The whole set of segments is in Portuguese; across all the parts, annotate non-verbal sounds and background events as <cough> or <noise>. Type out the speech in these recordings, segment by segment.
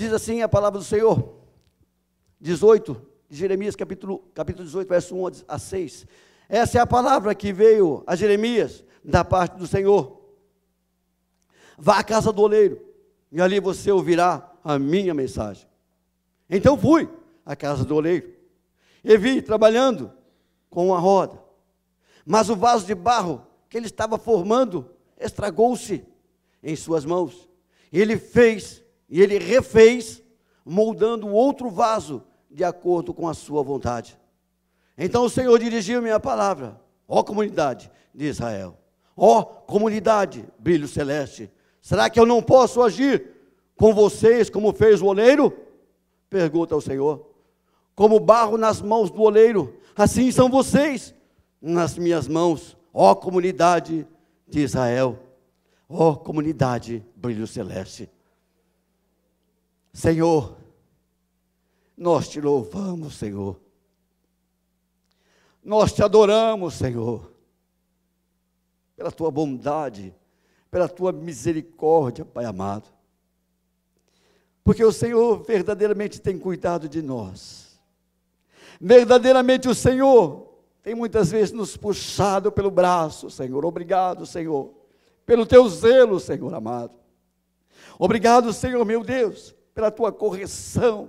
Diz assim a palavra do Senhor, 18, Jeremias capítulo, capítulo 18, verso 1 a 6. Essa é a palavra que veio a Jeremias da parte do Senhor. Vá à casa do oleiro, e ali você ouvirá a minha mensagem. Então fui à casa do oleiro, e vi trabalhando com uma roda. Mas o vaso de barro que ele estava formando estragou-se em suas mãos. Ele fez e ele refez, moldando outro vaso de acordo com a sua vontade. Então o Senhor dirigiu minha palavra, ó comunidade de Israel, ó comunidade, brilho celeste, será que eu não posso agir com vocês como fez o oleiro? Pergunta o Senhor. Como barro nas mãos do oleiro, assim são vocês nas minhas mãos, ó comunidade de Israel, ó comunidade, brilho celeste. Senhor, nós te louvamos, Senhor. Nós te adoramos, Senhor, pela tua bondade, pela tua misericórdia, Pai amado. Porque o Senhor verdadeiramente tem cuidado de nós. Verdadeiramente o Senhor tem muitas vezes nos puxado pelo braço, Senhor. Obrigado, Senhor, pelo teu zelo, Senhor amado. Obrigado, Senhor meu Deus, pela tua correção,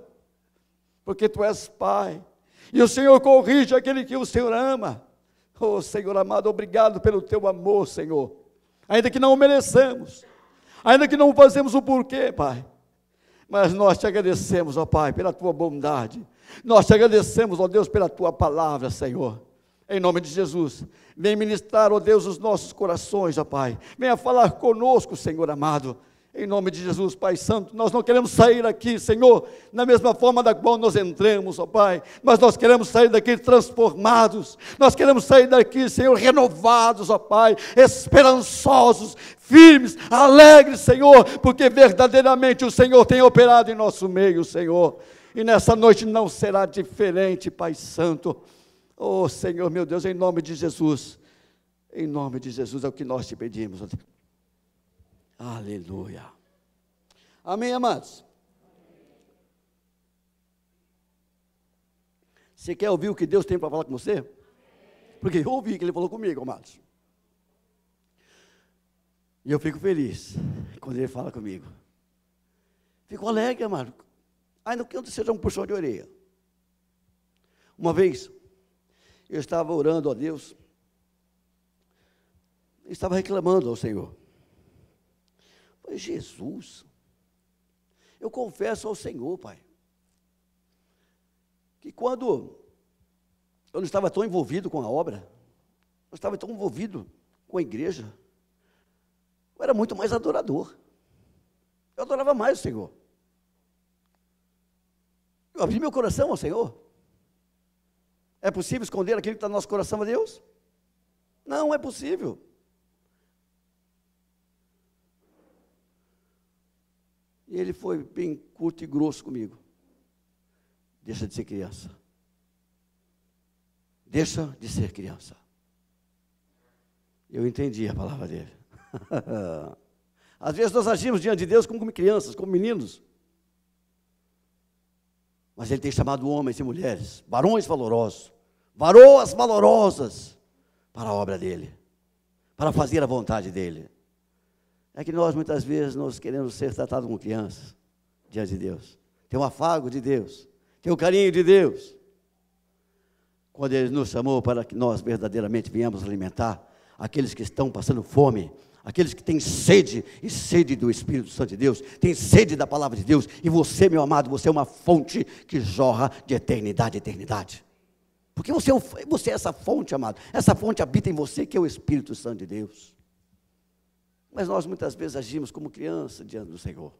porque tu és Pai. E o Senhor corrige aquele que o Senhor ama. Oh, Senhor amado, obrigado pelo teu amor, Senhor. Ainda que não o mereçamos, ainda que não fazemos o porquê, Pai. Mas nós te agradecemos, ó Pai, pela tua bondade. Nós te agradecemos, ó Deus, pela tua palavra, Senhor. Em nome de Jesus, vem ministrar, ó Deus, os nossos corações, ó Pai. Venha falar conosco, Senhor amado. Em nome de Jesus, Pai Santo, nós não queremos sair aqui, Senhor, na mesma forma da qual nós entramos, ó Pai, mas nós queremos sair daqui transformados, nós queremos sair daqui, Senhor, renovados, ó Pai, esperançosos, firmes, alegres, Senhor, porque verdadeiramente o Senhor tem operado em nosso meio, Senhor, e nessa noite não será diferente, Pai Santo, oh Senhor, meu Deus, em nome de Jesus, em nome de Jesus é o que nós te pedimos, ó Deus. Aleluia. Amém, amados? Você quer ouvir o que Deus tem para falar com você? Porque eu ouvi o que ele falou comigo, amados. E eu fico feliz quando ele fala comigo. Fico alegre, amado. Ainda que eu seja um puxão de orelha. Uma vez, eu estava orando a Deus. Estava reclamando ao Senhor. Jesus, eu confesso ao Senhor, Pai, que quando eu não estava tão envolvido com a obra, eu estava tão envolvido com a igreja, eu era muito mais adorador. Eu adorava mais o Senhor. Eu abri meu coração ao Senhor. É possível esconder aquilo que está no nosso coração a Deus? Não é possível. E ele foi bem curto e grosso comigo. Deixa de ser criança. Deixa de ser criança. Eu entendi a palavra dele. <laughs> Às vezes nós agimos diante de Deus como crianças, como meninos. Mas Ele tem chamado homens e mulheres, varões valorosos, varoas valorosas, para a obra dele, para fazer a vontade dele. É que nós muitas vezes nós queremos ser tratados como crianças diante de Deus. Tem o um afago de Deus, tem o um carinho de Deus. Quando Ele nos chamou para que nós verdadeiramente venhamos alimentar aqueles que estão passando fome, aqueles que têm sede e sede do Espírito Santo de Deus, têm sede da palavra de Deus, e você, meu amado, você é uma fonte que jorra de eternidade a eternidade. Porque você, é você é essa fonte, amado. Essa fonte habita em você, que é o Espírito Santo de Deus. Mas nós muitas vezes agimos como criança diante do Senhor.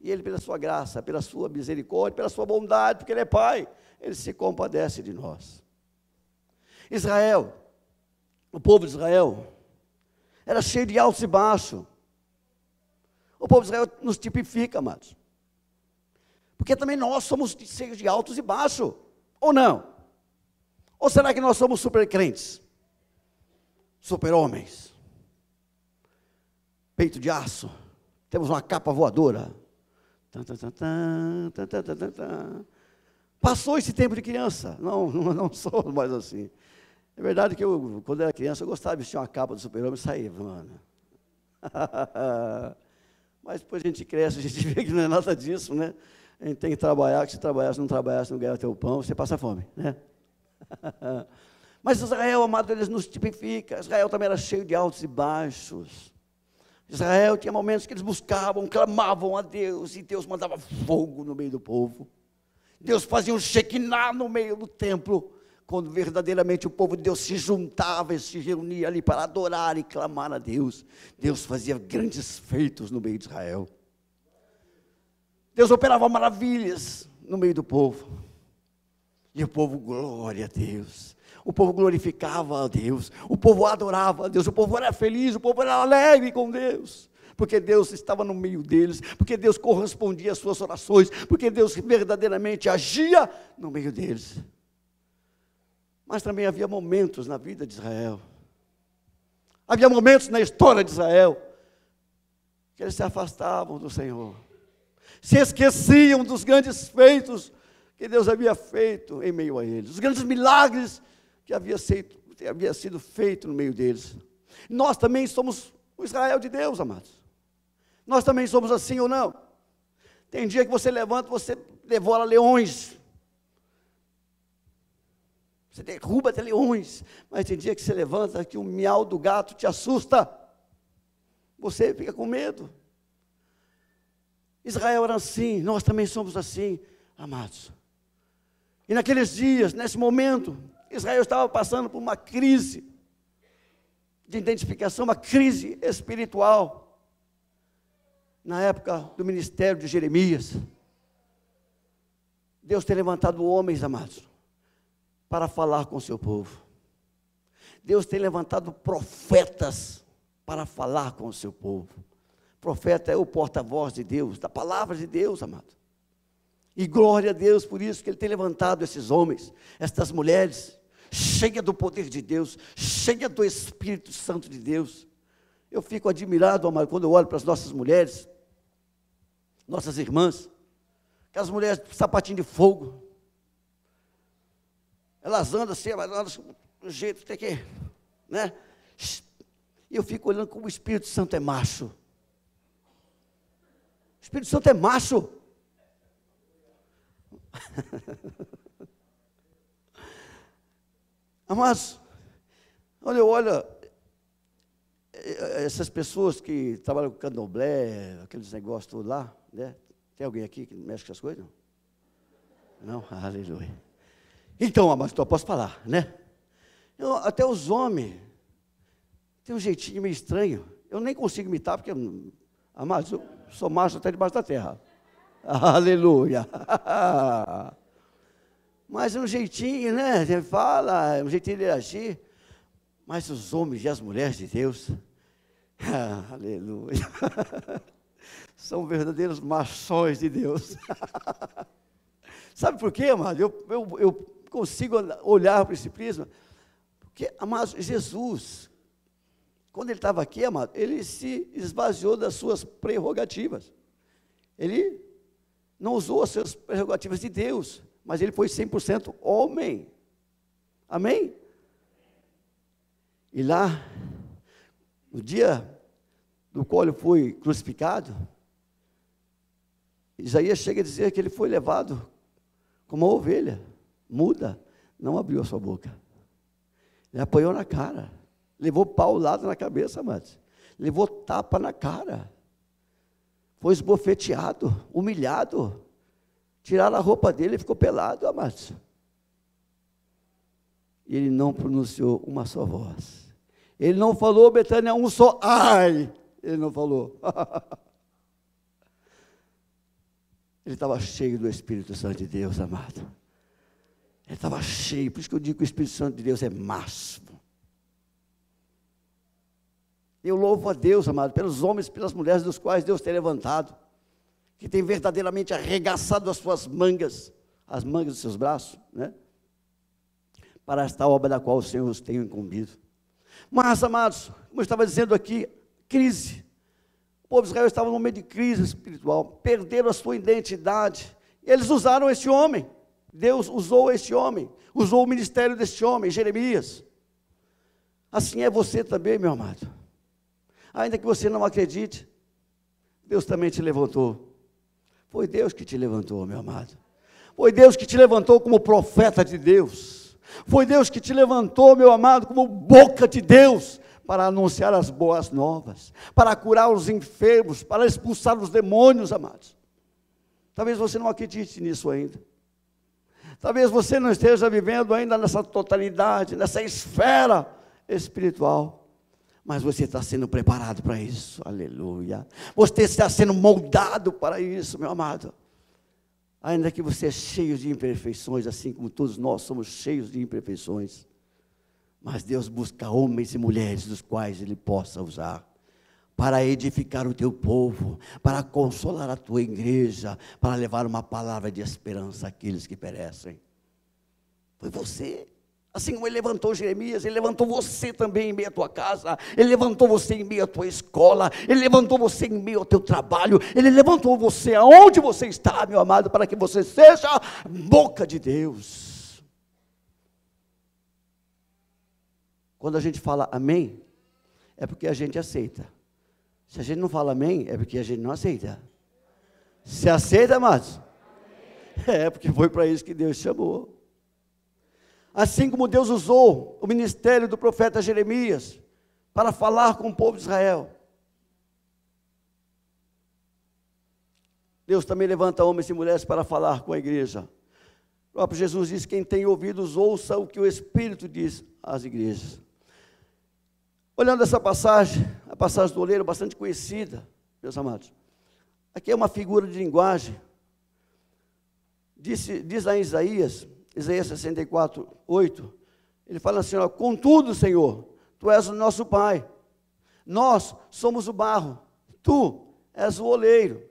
E Ele, pela sua graça, pela sua misericórdia, pela sua bondade, porque Ele é Pai, Ele se compadece de nós. Israel, o povo de Israel, era cheio de alto e baixo. O povo de Israel nos tipifica, amados. Porque também nós somos cheios de altos e baixos, ou não? Ou será que nós somos supercrentes? Super-homens? peito de aço, temos uma capa voadora. Passou esse tempo de criança. <laughs> Não, não sou mais assim. É verdade que eu, quando era criança, eu gostava de vestir uma capa do super-homem e sair, mano. <laughs> Mas depois a gente cresce, a gente <laughs> vê que não é nada disso, né? A gente tem que trabalhar, que se trabalhar, se não trabalhar, se não ganhar teu pão, você passa fome, né? Mas Israel, amado, eles nos tipifica. Israel também era cheio de altos e baixos. Israel tinha momentos que eles buscavam, clamavam a Deus, e Deus mandava fogo no meio do povo. Deus fazia um Shekinah no meio do templo, quando verdadeiramente o povo de Deus se juntava e se reunia ali para adorar e clamar a Deus. Deus fazia grandes feitos no meio de Israel. Deus operava maravilhas no meio do povo. E o povo, glória a Deus. O povo glorificava a Deus, o povo adorava a Deus, o povo era feliz, o povo era alegre com Deus, porque Deus estava no meio deles, porque Deus correspondia às suas orações, porque Deus verdadeiramente agia no meio deles. Mas também havia momentos na vida de Israel, havia momentos na história de Israel, que eles se afastavam do Senhor, se esqueciam dos grandes feitos que Deus havia feito em meio a eles, os grandes milagres que havia, feito, que havia sido feito no meio deles. Nós também somos o Israel de Deus, amados. Nós também somos assim ou não? Tem dia que você levanta, você devora leões. Você derruba até leões. Mas tem dia que você levanta, que o miau do gato te assusta. Você fica com medo. Israel era assim, nós também somos assim, amados. E naqueles dias, nesse momento, Israel estava passando por uma crise de identificação, uma crise espiritual. Na época do ministério de Jeremias, Deus tem levantado homens, amados, para falar com o seu povo. Deus tem levantado profetas para falar com o seu povo. Profeta é o porta-voz de Deus, da palavra de Deus, amado. E glória a Deus por isso que Ele tem levantado esses homens, estas mulheres, cheia do poder de Deus, cheia do Espírito Santo de Deus. Eu fico admirado, amado, quando eu olho para as nossas mulheres, nossas irmãs, aquelas mulheres de sapatinho de fogo. Elas andam assim, mas elas do jeito tem que, né? E eu fico olhando como o Espírito Santo é macho. O Espírito Santo é macho. Amados, <laughs> olha, olha, é, é, essas pessoas que trabalham com candomblé, aqueles negócios tudo lá, né? Tem alguém aqui que mexe com essas coisas? Não? Não? <laughs> Aleluia. Então, amados, ah, então eu posso falar, né? Eu, até os homens têm um jeitinho meio estranho. Eu nem consigo imitar, porque, amados, ah, eu sou macho até debaixo da terra. <laughs> Aleluia. Mas é um jeitinho, né? Você fala, é um jeitinho de agir. Mas os homens e as mulheres de Deus, <laughs> aleluia, <laughs> são verdadeiros maçons de Deus. Sabe por quê, amado? Eu, eu, eu consigo olhar para esse prisma. Porque, amado, Jesus, quando ele estava aqui, amado, ele se esvaziou das suas prerrogativas. Ele não usou as suas prerrogativas de Deus, mas ele foi 100% homem. Amém? E lá, no dia do qual ele foi crucificado, Isaías chega a dizer que ele foi levado como uma ovelha, muda, não abriu a sua boca. Ele apanhou na cara, levou paulada na cabeça, amados. Levou tapa na cara foi esbofeteado, humilhado. Tiraram a roupa dele e ficou pelado, amados. E ele não pronunciou uma só voz. Ele não falou, Betânia, um só ai. Ele não falou. <laughs> ele estava cheio do Espírito Santo de Deus, amado. Ele estava cheio, por isso que eu digo que o Espírito Santo de Deus é máximo. Eu louvo a Deus, amado, pelos homens, pelas mulheres dos quais Deus tem levantado, que tem verdadeiramente arregaçado as suas mangas, as mangas dos seus braços, né? Para esta obra da qual o Senhor os tem incumbido. Mas, amados, como eu estava dizendo aqui, crise. O povo de Israel estava num meio de crise espiritual, perderam a sua identidade. Eles usaram este homem. Deus usou este homem, usou o ministério deste homem, Jeremias. Assim é você também, meu amado. Ainda que você não acredite, Deus também te levantou. Foi Deus que te levantou, meu amado. Foi Deus que te levantou como profeta de Deus. Foi Deus que te levantou, meu amado, como boca de Deus para anunciar as boas novas, para curar os enfermos, para expulsar os demônios, amados. Talvez você não acredite nisso ainda. Talvez você não esteja vivendo ainda nessa totalidade, nessa esfera espiritual. Mas você está sendo preparado para isso, aleluia. Você está sendo moldado para isso, meu amado. Ainda que você é cheio de imperfeições, assim como todos nós somos cheios de imperfeições. Mas Deus busca homens e mulheres dos quais Ele possa usar para edificar o teu povo, para consolar a tua igreja, para levar uma palavra de esperança àqueles que perecem. Foi você. Assim como ele levantou Jeremias, ele levantou você também em meio à tua casa, ele levantou você em meio à tua escola, ele levantou você em meio ao teu trabalho, ele levantou você aonde você está, meu amado, para que você seja boca de Deus. Quando a gente fala amém, é porque a gente aceita. Se a gente não fala amém, é porque a gente não aceita. Se aceita, amados? É, porque foi para isso que Deus chamou. Assim como Deus usou o ministério do profeta Jeremias para falar com o povo de Israel. Deus também levanta homens e mulheres para falar com a igreja. O próprio Jesus diz: quem tem ouvidos, ouça o que o Espírito diz às igrejas. Olhando essa passagem, a passagem do oleiro, bastante conhecida, meus amados. Aqui é uma figura de linguagem. Diz, diz lá em Isaías, Isaías 64, 8, ele fala assim: ó, Contudo, Senhor, tu és o nosso Pai, nós somos o barro, tu és o oleiro,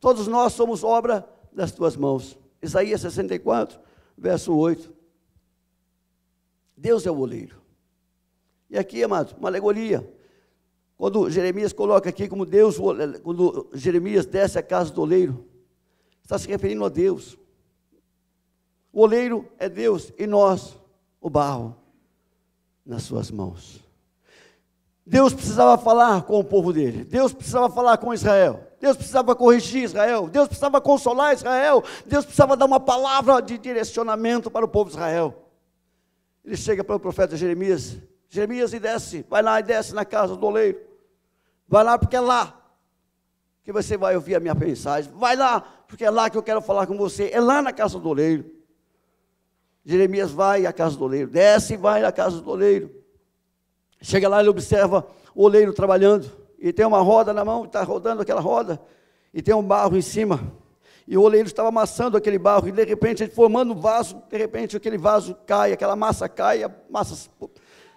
todos nós somos obra das tuas mãos. Isaías 64, verso 8. Deus é o oleiro. E aqui, amado, uma alegoria. Quando Jeremias coloca aqui como Deus, quando Jeremias desce a casa do oleiro, está se referindo a Deus. O oleiro é Deus e nós, o barro, nas suas mãos. Deus precisava falar com o povo dele, Deus precisava falar com Israel, Deus precisava corrigir Israel, Deus precisava consolar Israel, Deus precisava dar uma palavra de direcionamento para o povo de Israel. Ele chega para o profeta Jeremias, Jeremias e desce, vai lá e desce na casa do oleiro, vai lá porque é lá que você vai ouvir a minha mensagem, vai lá porque é lá que eu quero falar com você, é lá na casa do oleiro. Jeremias vai à casa do oleiro, desce e vai à casa do oleiro. Chega lá, ele observa o oleiro trabalhando, e tem uma roda na mão, está rodando aquela roda, e tem um barro em cima. E o oleiro estava amassando aquele barro, e de repente, ele formando um vaso, de repente aquele vaso cai, aquela massa cai, a massa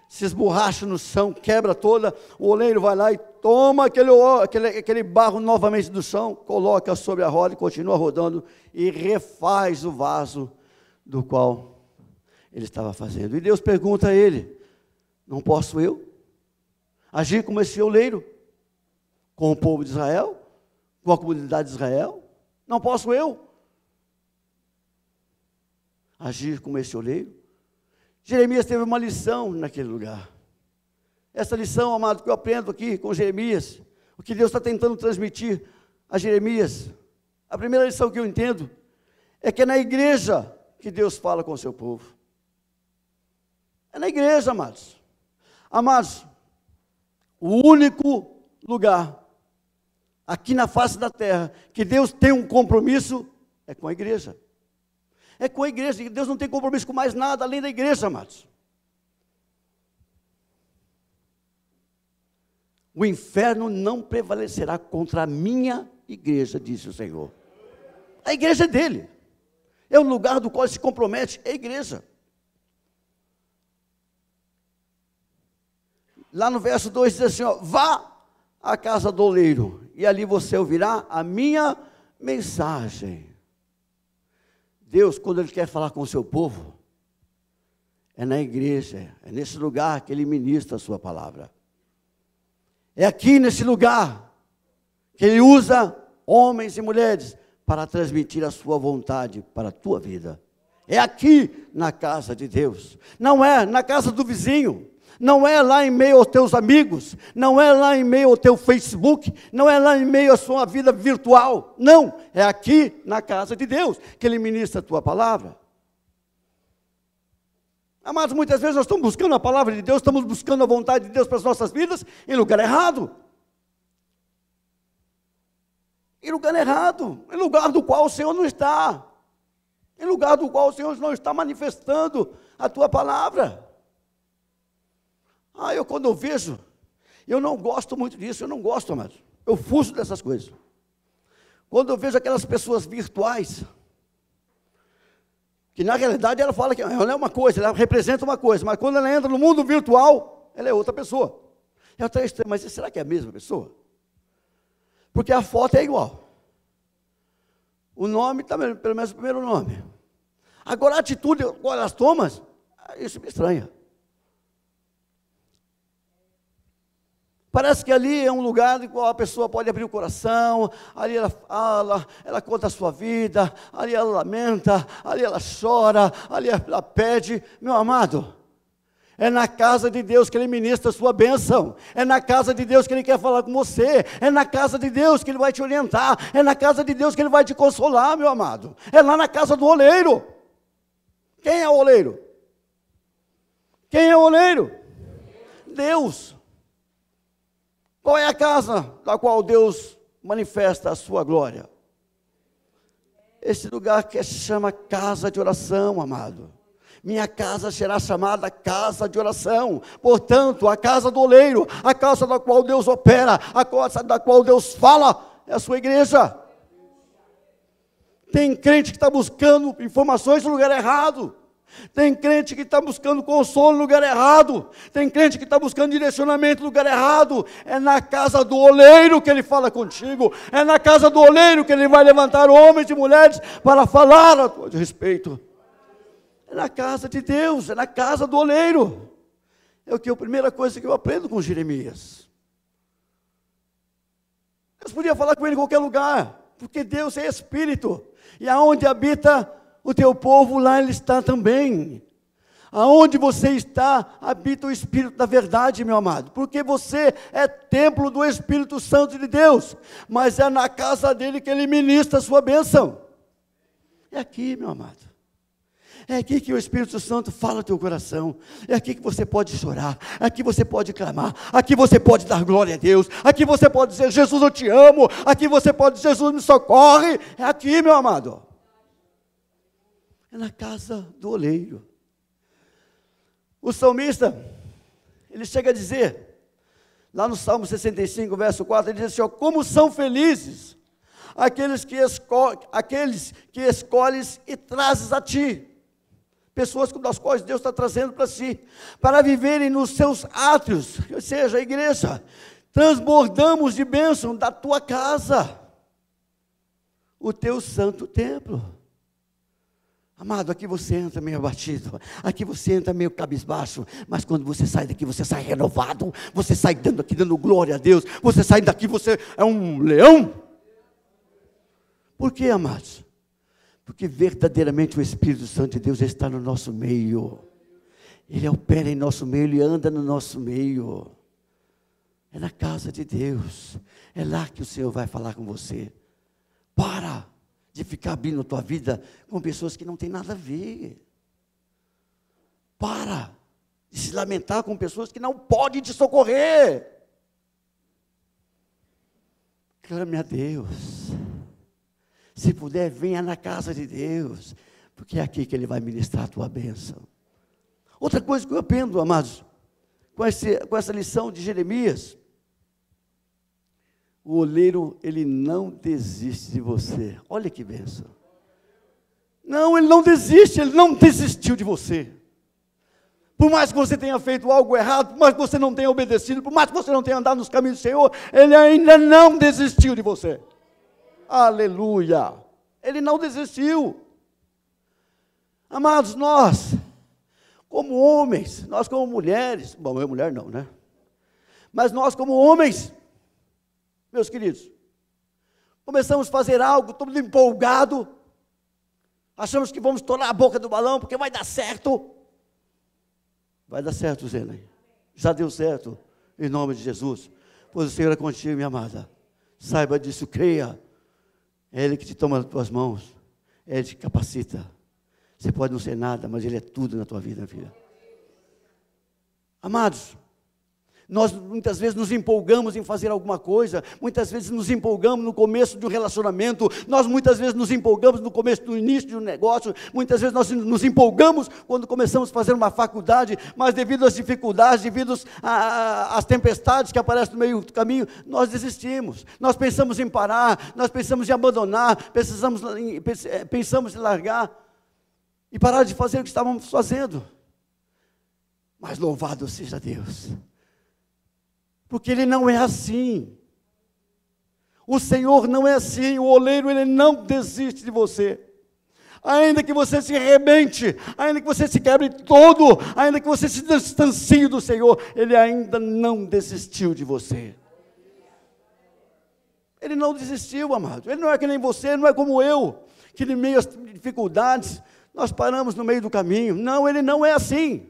se esborracha no chão, quebra toda. O oleiro vai lá e toma aquele, aquele, aquele barro novamente do chão, coloca sobre a roda e continua rodando, e refaz o vaso do qual ele estava fazendo. E Deus pergunta a ele: Não posso eu agir como esse oleiro com o povo de Israel, com a comunidade de Israel? Não posso eu agir como esse oleiro? Jeremias teve uma lição naquele lugar. Essa lição, amado, que eu aprendo aqui com Jeremias, o que Deus está tentando transmitir a Jeremias, a primeira lição que eu entendo é que é na igreja que Deus fala com o seu povo. É na igreja, amados. Amados, o único lugar aqui na face da terra que Deus tem um compromisso é com a igreja. É com a igreja. Deus não tem compromisso com mais nada além da igreja, amados. O inferno não prevalecerá contra a minha igreja, disse o Senhor. A igreja é dele. É o lugar do qual se compromete, é a igreja. lá no verso 2 diz assim: ó, vá à casa do oleiro, e ali você ouvirá a minha mensagem. Deus, quando Ele quer falar com o seu povo, é na igreja, é nesse lugar que Ele ministra a sua palavra. É aqui nesse lugar que Ele usa homens e mulheres para transmitir a sua vontade para a tua vida. É aqui na casa de Deus, não é na casa do vizinho, não é lá em meio aos teus amigos, não é lá em meio ao teu Facebook, não é lá em meio à sua vida virtual, não, é aqui na casa de Deus que Ele ministra a tua palavra. Amados, muitas vezes nós estamos buscando a palavra de Deus, estamos buscando a vontade de Deus para as nossas vidas em lugar errado. Em lugar errado, em lugar do qual o Senhor não está, em lugar do qual o Senhor não está manifestando a tua palavra. Ah, eu quando eu vejo, eu não gosto muito disso, eu não gosto, mas eu fujo dessas coisas. Quando eu vejo aquelas pessoas virtuais, que na realidade ela fala que ela é uma coisa, ela representa uma coisa, mas quando ela entra no mundo virtual, ela é outra pessoa. É até estranho, mas será que é a mesma pessoa? Porque a foto é igual. O nome também, tá pelo menos o primeiro nome. Agora a atitude, agora as tomas, isso me estranha. Parece que ali é um lugar em qual a pessoa pode abrir o coração, ali ela fala, ela conta a sua vida, ali ela lamenta, ali ela chora, ali ela pede. Meu amado, é na casa de Deus que Ele ministra a sua bênção, é na casa de Deus que Ele quer falar com você, é na casa de Deus que Ele vai te orientar, é na casa de Deus que Ele vai te consolar, meu amado. É lá na casa do oleiro. Quem é o oleiro? Quem é o oleiro? Deus. Qual é a casa da qual Deus manifesta a sua glória? Esse lugar que se chama casa de oração, amado. Minha casa será chamada casa de oração, portanto, a casa do oleiro, a casa da qual Deus opera, a casa da qual Deus fala, é a sua igreja. Tem crente que está buscando informações no lugar errado. Tem crente que está buscando consolo no lugar errado. Tem crente que está buscando direcionamento no lugar errado. É na casa do oleiro que ele fala contigo. É na casa do oleiro que ele vai levantar homens e mulheres para falar a teu respeito. É na casa de Deus, é na casa do oleiro. É o que é a primeira coisa que eu aprendo com Jeremias. Deus podia falar com ele em qualquer lugar, porque Deus é espírito. E aonde habita o teu povo, lá ele está também. Aonde você está, habita o Espírito da verdade, meu amado, porque você é templo do Espírito Santo de Deus, mas é na casa dele que ele ministra a sua bênção. É aqui, meu amado. É aqui que o Espírito Santo fala teu coração. É aqui que você pode chorar. É aqui você pode clamar. Aqui você pode dar glória a Deus. Aqui você pode dizer: Jesus, eu te amo. Aqui você pode dizer: Jesus, me socorre. É aqui, meu amado é na casa do oleiro. O salmista, ele chega a dizer, lá no Salmo 65, verso 4, ele diz assim: ó, Como são felizes aqueles que, escol aqueles que escolhes e trazes a ti. Pessoas das quais Deus está trazendo para si, para viverem nos seus átrios, ou seja, a igreja. Transbordamos de bênção da tua casa, o teu santo templo. Amado, aqui você entra meio abatido, aqui você entra meio cabisbaixo, mas quando você sai daqui, você sai renovado, você sai dando aqui, dando glória a Deus, você sai daqui, você é um leão. Por que, amados? Porque verdadeiramente o Espírito Santo de Deus está no nosso meio, ele opera em nosso meio, ele anda no nosso meio. É na casa de Deus, é lá que o Senhor vai falar com você. Para! de ficar abrindo a tua vida com pessoas que não tem nada a ver. Para de se lamentar com pessoas que não podem te socorrer. Clame a Deus. Se puder, venha na casa de Deus, porque é aqui que Ele vai ministrar a tua bênção. Outra coisa que eu aprendo, amados, com, esse, com essa lição de Jeremias, o oleiro, ele não desiste de você. Olha que benção. Não, ele não desiste, ele não desistiu de você. Por mais que você tenha feito algo errado, por mais que você não tenha obedecido, por mais que você não tenha andado nos caminhos do Senhor, ele ainda não desistiu de você. Aleluia! Ele não desistiu. Amados, nós, como homens, nós como mulheres, bom, eu mulher não, né? Mas nós como homens, meus queridos. Começamos a fazer algo, todo empolgado, achamos que vamos tornar a boca do balão, porque vai dar certo. Vai dar certo, Zelen. Já deu certo, em nome de Jesus. Pois o Senhor é contigo, minha amada. Saiba disso, creia. É Ele que te toma nas tuas mãos. É Ele que te capacita. Você pode não ser nada, mas Ele é tudo na tua vida, filha. Amados, nós muitas vezes nos empolgamos em fazer alguma coisa, muitas vezes nos empolgamos no começo de um relacionamento, nós muitas vezes nos empolgamos no começo do início de um negócio, muitas vezes nós nos empolgamos quando começamos a fazer uma faculdade, mas devido às dificuldades, devido às tempestades que aparecem no meio do caminho, nós desistimos. Nós pensamos em parar, nós pensamos em abandonar, pensamos em, eh, pensamos em largar e parar de fazer o que estávamos fazendo. Mas louvado seja Deus porque ele não é assim. O Senhor não é assim, o oleiro ele não desiste de você. Ainda que você se rebente, ainda que você se quebre todo, ainda que você se distancie do Senhor, ele ainda não desistiu de você. Ele não desistiu, amado. Ele não é que nem você, não é como eu, que em meio às dificuldades nós paramos no meio do caminho. Não, ele não é assim.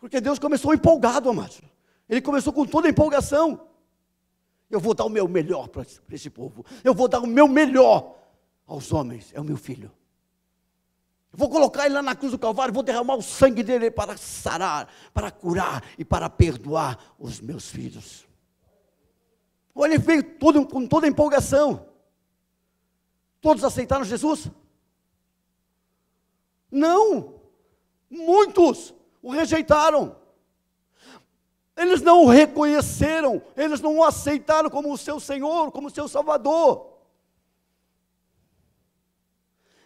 Porque Deus começou empolgado, amados. Ele começou com toda a empolgação. Eu vou dar o meu melhor para esse povo. Eu vou dar o meu melhor aos homens. É o meu filho. Eu vou colocar ele lá na cruz do Calvário. Vou derramar o sangue dele para sarar, para curar e para perdoar os meus filhos. Olha, ele veio todo, com toda a empolgação. Todos aceitaram Jesus? Não. Muitos o rejeitaram. Eles não o reconheceram, eles não o aceitaram como o seu Senhor, como o seu Salvador.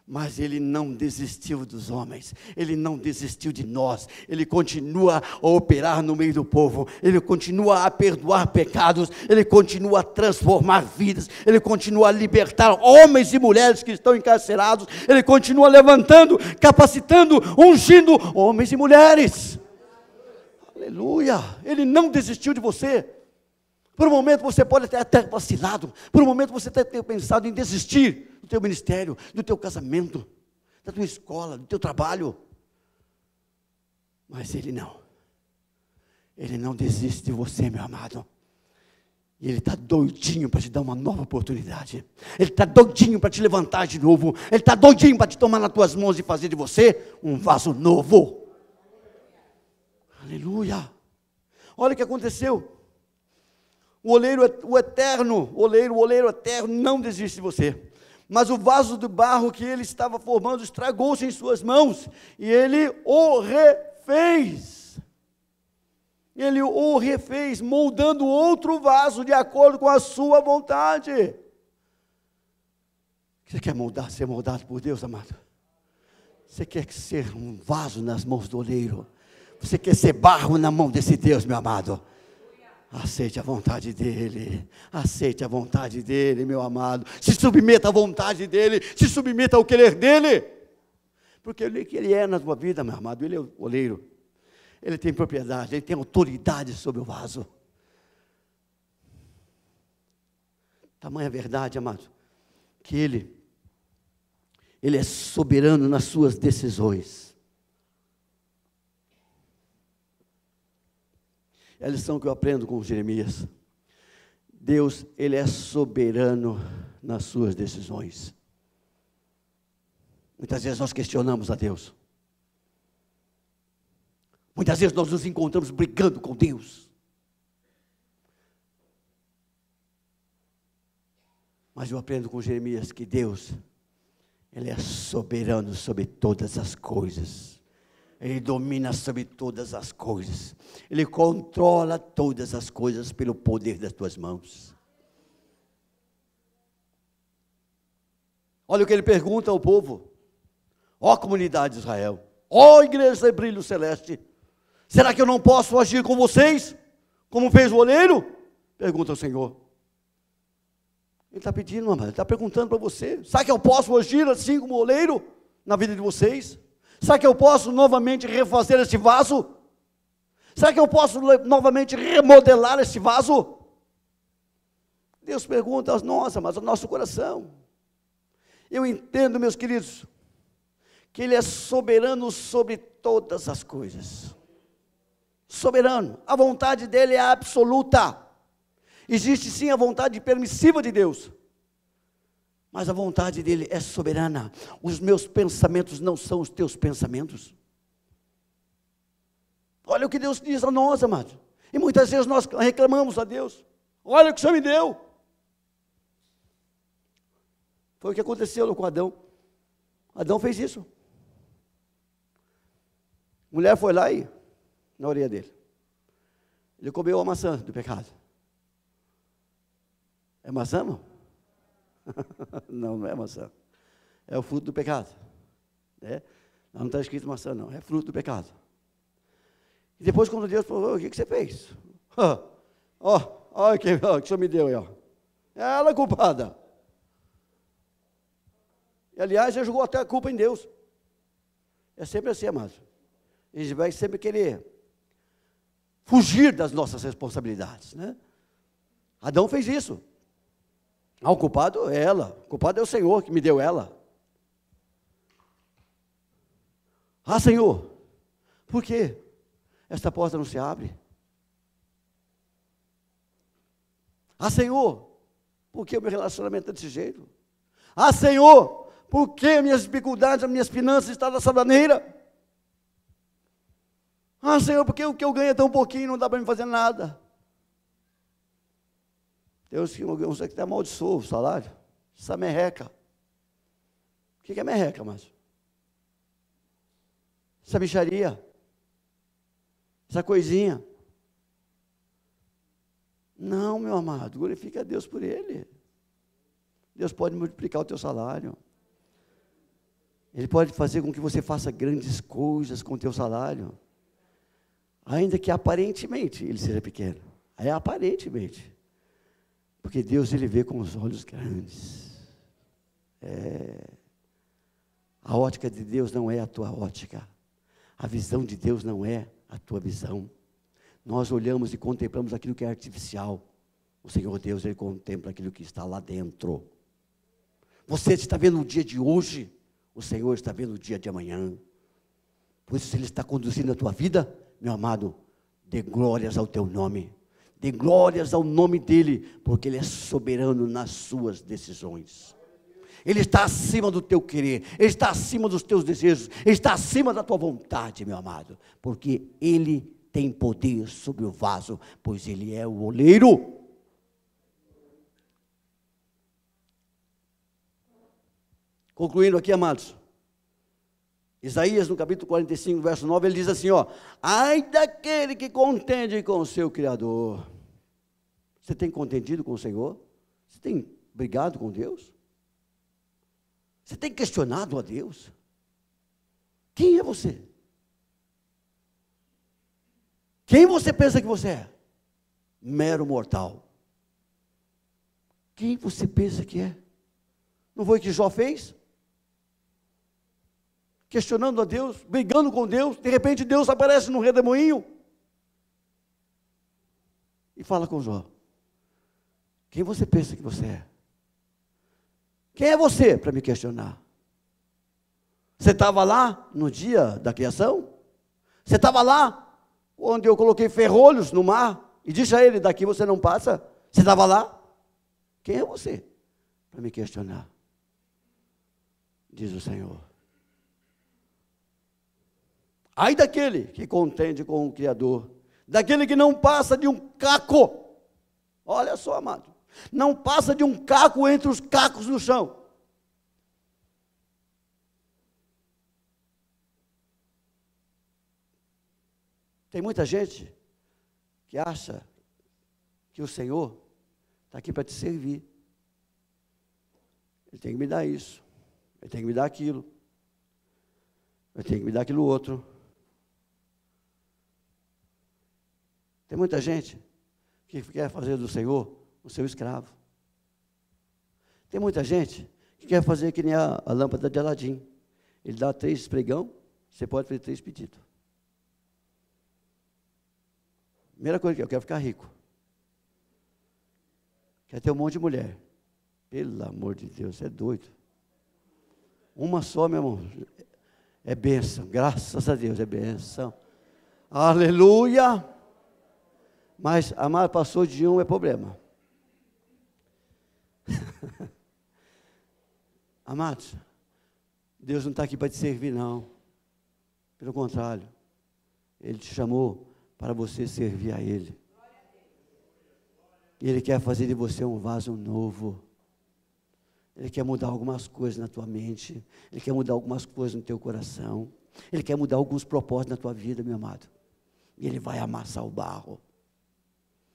Mas ele não desistiu dos homens, ele não desistiu de nós, ele continua a operar no meio do povo, ele continua a perdoar pecados, ele continua a transformar vidas, ele continua a libertar homens e mulheres que estão encarcerados, ele continua levantando, capacitando, ungindo homens e mulheres. Aleluia! Ele não desistiu de você. Por um momento você pode ter até vacilado, por um momento você até ter pensado em desistir do teu ministério, do teu casamento, da tua escola, do teu trabalho. Mas ele não. Ele não desiste de você, meu amado. E Ele está doidinho para te dar uma nova oportunidade. Ele está doidinho para te levantar de novo. Ele está doidinho para te tomar nas tuas mãos e fazer de você um vaso novo. Aleluia. Olha o que aconteceu. O oleiro, o eterno oleiro, o oleiro eterno não desiste de você. Mas o vaso de barro que ele estava formando estragou-se em suas mãos e ele o refez. Ele o refez, moldando outro vaso de acordo com a sua vontade. Você quer moldar, ser moldado por Deus, amado? Você quer ser um vaso nas mãos do oleiro? Você quer ser barro na mão desse Deus, meu amado? Aceite a vontade dele. Aceite a vontade dele, meu amado. Se submeta à vontade dele. Se submeta ao querer dele. Porque ele que ele é na sua vida, meu amado. Ele é o oleiro. Ele tem propriedade, ele tem autoridade sobre o vaso. Tamanha verdade, amado, que ele ele é soberano nas suas decisões. É a lição que eu aprendo com Jeremias. Deus, Ele é soberano nas suas decisões. Muitas vezes nós questionamos a Deus. Muitas vezes nós nos encontramos brigando com Deus. Mas eu aprendo com Jeremias que Deus, Ele é soberano sobre todas as coisas. Ele domina sobre todas as coisas. Ele controla todas as coisas pelo poder das tuas mãos. Olha o que ele pergunta ao povo. Ó comunidade de Israel, ó igreja de brilho celeste, será que eu não posso agir com vocês? Como fez o oleiro? Pergunta o Senhor. Ele está pedindo, ele está perguntando para você. Será que eu posso agir assim como o oleiro na vida de vocês? Será que eu posso novamente refazer este vaso? Será que eu posso novamente remodelar este vaso? Deus pergunta, nossa, mas o nosso coração. Eu entendo, meus queridos, que Ele é soberano sobre todas as coisas. Soberano. A vontade dele é absoluta. Existe sim a vontade permissiva de Deus. Mas a vontade dele é soberana. Os meus pensamentos não são os teus pensamentos. Olha o que Deus diz a nós, amado. E muitas vezes nós reclamamos a Deus. Olha o que o Senhor me deu. Foi o que aconteceu com Adão. Adão fez isso. A mulher foi lá e na orelha dele. Ele comeu a maçã do pecado. É maçã, não? <laughs> não, não é maçã. É o fruto do pecado. Né? Não está escrito maçã, não. É fruto do pecado. E depois, quando Deus falou, o que, que você fez? <laughs> Ó, ó, o que, que o senhor me deu aí, ó. Ela é culpada. E, aliás, já jogou até a culpa em Deus. É sempre assim, amado. A gente vai sempre querer fugir das nossas responsabilidades, né? Adão fez isso. Ah, o culpado é ela. O culpado é o Senhor que me deu ela. Ah, Senhor, por que esta porta não se abre? Ah, Senhor, por que o meu relacionamento é desse jeito? Ah, Senhor, por que minhas dificuldades, minhas finanças estão dessa maneira? Ah, Senhor, por que o que eu ganho é tão pouquinho não dá para me fazer nada? Tem uns que, uns que até tá amaldiçoam o salário. essa merreca. O que é merreca, Márcio? Essa bicharia. Essa coisinha. Não, meu amado, glorifica a Deus por ele. Deus pode multiplicar o teu salário. Ele pode fazer com que você faça grandes coisas com o teu salário. Ainda que aparentemente ele seja pequeno. É aparentemente. Porque Deus ele vê com os olhos grandes. É... A ótica de Deus não é a tua ótica. A visão de Deus não é a tua visão. Nós olhamos e contemplamos aquilo que é artificial. O Senhor Deus, Ele contempla aquilo que está lá dentro. Você está vendo o dia de hoje, o Senhor está vendo o dia de amanhã. Por isso, se Ele está conduzindo a tua vida, meu amado, dê glórias ao teu nome. Dê glórias ao nome dEle, porque Ele é soberano nas suas decisões. Ele está acima do teu querer, Ele está acima dos teus desejos, Ele está acima da tua vontade, meu amado, porque Ele tem poder sobre o vaso, pois Ele é o oleiro. Concluindo aqui, amados, Isaías, no capítulo 45, verso 9, ele diz assim: ó, ai daquele que contende com o seu Criador. Você tem contendido com o Senhor? Você tem brigado com Deus? Você tem questionado a Deus? Quem é você? Quem você pensa que você é? Mero mortal. Quem você pensa que é? Não foi o que Jó fez? questionando a Deus, brigando com Deus, de repente Deus aparece no redemoinho e fala com Jó: Quem você pensa que você é? Quem é você para me questionar? Você estava lá no dia da criação? Você estava lá onde eu coloquei ferrolhos no mar e disse a ele: Daqui você não passa? Você estava lá? Quem é você para me questionar? Diz o Senhor. Ai daquele que contende com o Criador, daquele que não passa de um caco. Olha só, amado. Não passa de um caco entre os cacos no chão. Tem muita gente que acha que o Senhor está aqui para te servir. Ele tem que me dar isso, ele tem que me dar aquilo, ele tem que me dar aquilo outro. Tem muita gente que quer fazer do Senhor o seu escravo. Tem muita gente que quer fazer que nem a, a lâmpada de Aladim. Ele dá três pregão, você pode fazer três pedidos. Primeira coisa que eu quero é ficar rico. Quer ter um monte de mulher. Pelo amor de Deus, você é doido. Uma só, meu irmão. É bênção, graças a Deus, é bênção. Aleluia! Mas amar passou de um é problema. <laughs> Amados, Deus não está aqui para te servir, não. Pelo contrário, Ele te chamou para você servir a Ele. E Ele quer fazer de você um vaso novo. Ele quer mudar algumas coisas na tua mente. Ele quer mudar algumas coisas no teu coração. Ele quer mudar alguns propósitos na tua vida, meu amado. E Ele vai amassar o barro.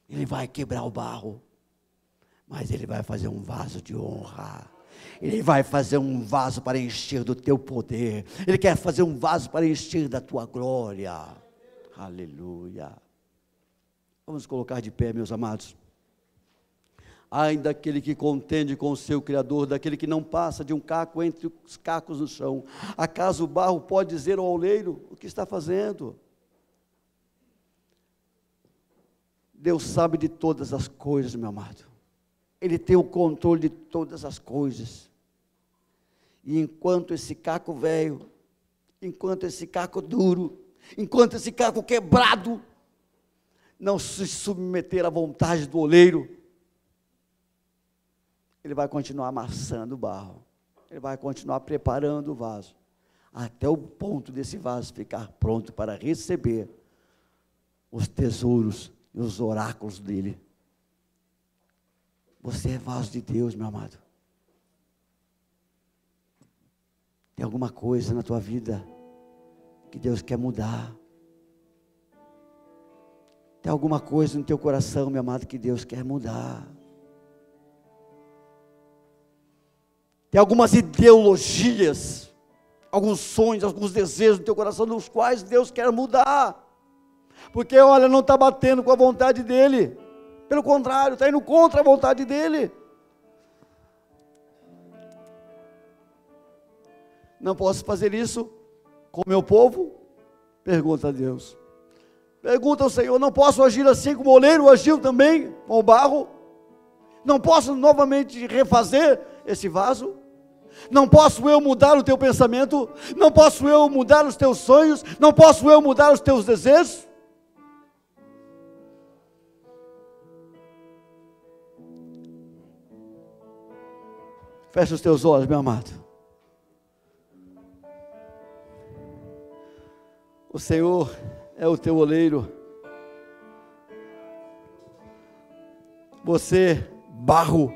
Ele vai quebrar o barro, mas ele vai fazer um vaso de honra. Ele vai fazer um vaso para encher do teu poder. Ele quer fazer um vaso para encher da tua glória. Aleluia. Vamos colocar de pé, meus amados. Ai daquele que contende com o seu Criador, daquele que não passa de um caco entre os cacos no chão. Acaso o barro pode dizer ao oleiro: O que está fazendo? Deus sabe de todas as coisas, meu amado. Ele tem o controle de todas as coisas. E enquanto esse caco velho, enquanto esse caco duro, enquanto esse caco quebrado, não se submeter à vontade do oleiro, ele vai continuar amassando o barro, ele vai continuar preparando o vaso, até o ponto desse vaso ficar pronto para receber os tesouros e os oráculos dele. Você é vaso de Deus, meu amado. Tem alguma coisa na tua vida que Deus quer mudar. Tem alguma coisa no teu coração, meu amado, que Deus quer mudar. Tem algumas ideologias, alguns sonhos, alguns desejos no teu coração, dos quais Deus quer mudar. Porque, olha, não está batendo com a vontade dele. Pelo contrário, está indo contra a vontade dele. Não posso fazer isso com o meu povo? Pergunta a Deus. Pergunta ao Senhor: não posso agir assim como o oleiro agiu também com o barro? Não posso novamente refazer esse vaso? Não posso eu mudar o teu pensamento? Não posso eu mudar os teus sonhos? Não posso eu mudar os teus desejos? Fecha os teus olhos, meu amado. O Senhor é o teu oleiro. Você, barro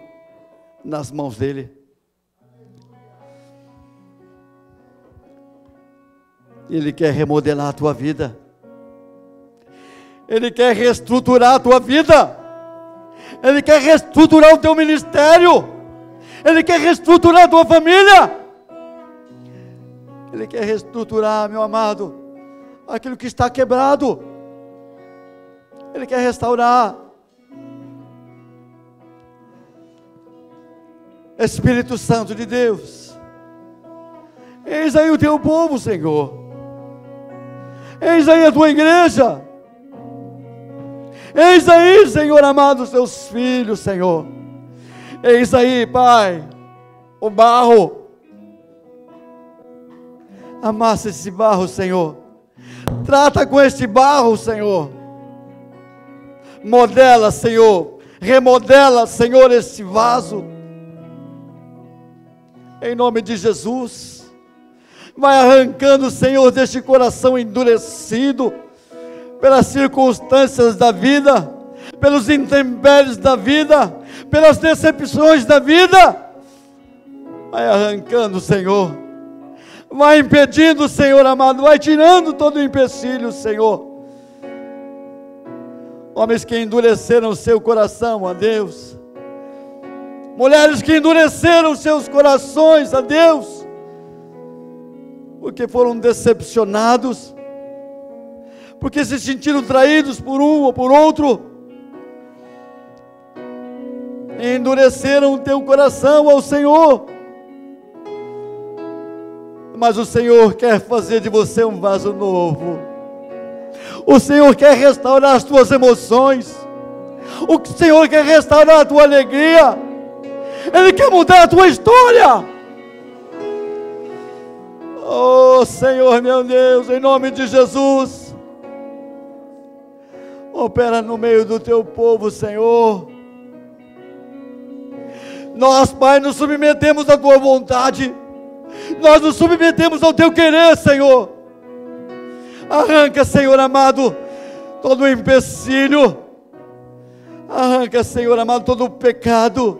nas mãos dele. Ele quer remodelar a tua vida. Ele quer reestruturar a tua vida. Ele quer reestruturar o teu ministério. Ele quer reestruturar a tua família. Ele quer reestruturar, meu amado, aquilo que está quebrado. Ele quer restaurar. Espírito Santo de Deus, eis aí o teu povo, Senhor, eis aí a tua igreja, eis aí, Senhor amado, os teus filhos, Senhor. É isso aí, Pai. O barro. Amassa esse barro, Senhor. Trata com este barro, Senhor. Modela, Senhor. Remodela, Senhor, este vaso. Em nome de Jesus. Vai arrancando, Senhor, deste coração endurecido pelas circunstâncias da vida, pelos intempéries da vida pelas decepções da vida, vai arrancando, Senhor, vai impedindo, Senhor amado, vai tirando todo o empecilho, Senhor. Homens que endureceram o seu coração, a Deus. Mulheres que endureceram seus corações, a Deus. Porque foram decepcionados, porque se sentiram traídos por um ou por outro endureceram o teu coração ao Senhor. Mas o Senhor quer fazer de você um vaso novo. O Senhor quer restaurar as tuas emoções. O Senhor quer restaurar a tua alegria. Ele quer mudar a tua história. Oh Senhor meu Deus, em nome de Jesus, opera no meio do teu povo, Senhor. Nós, Pai, nos submetemos à tua vontade, nós nos submetemos ao teu querer, Senhor. Arranca, Senhor amado, todo o empecilho, arranca, Senhor amado, todo o pecado,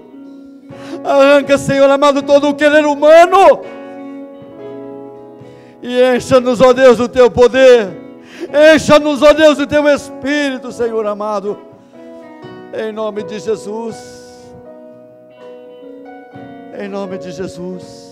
arranca, Senhor amado, todo o querer humano, e encha-nos, ó Deus, do teu poder, encha-nos, ó Deus, do teu espírito, Senhor amado, em nome de Jesus. Em nome de Jesus.